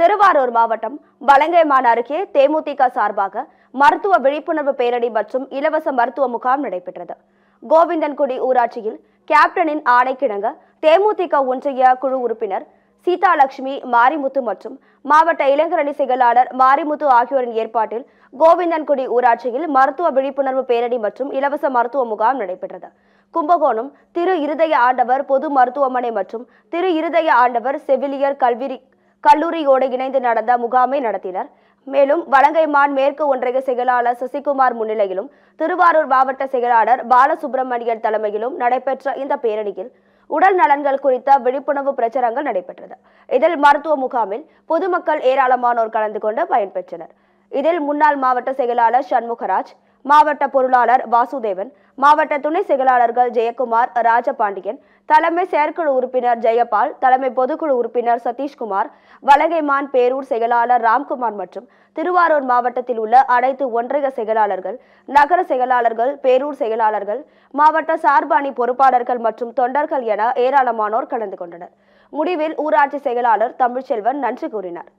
திருவாரூர் மாவட்டம் வலங்கைமான் அருகே தேமுதிக சார்பாக மருத்துவ விழிப்புணர்வு பேரணி மற்றும் இலவச மருத்துவ முகாம் நடைபெற்றது கோவிந்தன்குடி ஊராட்சியில் கேப்டனின் ஆணைக்கிணங்க தேமுதிக ஒன்றிய குழு உறுப்பினர் சீதாலட்சுமி மாரிமுத்து மற்றும் மாவட்ட இளைஞரணி செயலாளர் மாரிமுத்து ஆகியோரின் ஏற்பாட்டில் கோவிந்தன்குடி ஊராட்சியில் மருத்துவ விழிப்புணர்வு பேரணி மற்றும் இலவச மருத்துவ முகாம் நடைபெற்றது கும்பகோணம் திரு இருதய ஆண்டவர் பொது மருத்துவமனை மற்றும் திரு இருதய ஆண்டவர் செவிலியர் கல்வி கல்லூரியோடு இணைந்து நடந்த முகாமை நடத்தினர் மேலும் வலங்கைமான் மேற்கு ஒன்றிய செயலாளர் சசிகுமார் முன்னிலையிலும் திருவாரூர் மாவட்ட செயலாளர் பாலசுப்பிரமணியன் தலைமையிலும் நடைபெற்ற இந்த பேரணியில் உடல் நலன்கள் குறித்த விழிப்புணர்வு பிரச்சாரங்கள் நடைபெற்றது இதில் மருத்துவ முகாமில் பொதுமக்கள் ஏராளமானோர் கலந்து கொண்டு பயன்பெற்றனர் இதில் முன்னாள் மாவட்ட செயலாளர் சண்முகராஜ் மாவட்ட பொருளாளர் வாசுதேவன் மாவட்ட துணை செயலாளர்கள் ஜெயக்குமார் ராஜபாண்டியன் தலைமை செயற்குழு உறுப்பினர் ஜெயபால் தலைமை பொதுக்குழு உறுப்பினர் சதீஷ்குமார் வலகைமான் பேரூர் செயலாளர் ராம்குமார் மற்றும் திருவாரூர் மாவட்டத்தில் உள்ள அனைத்து ஒன்றிய செயலாளர்கள் நகர செயலாளர்கள் பேரூர் செயலாளர்கள் மாவட்ட சார்பு அணி பொறுப்பாளர்கள் மற்றும் தொண்டர்கள் என ஏராளமானோர் கலந்து கொண்டனர் முடிவில் ஊராட்சி செயலாளர் தமிழ்ச்செல்வன் நன்றி கூறினார்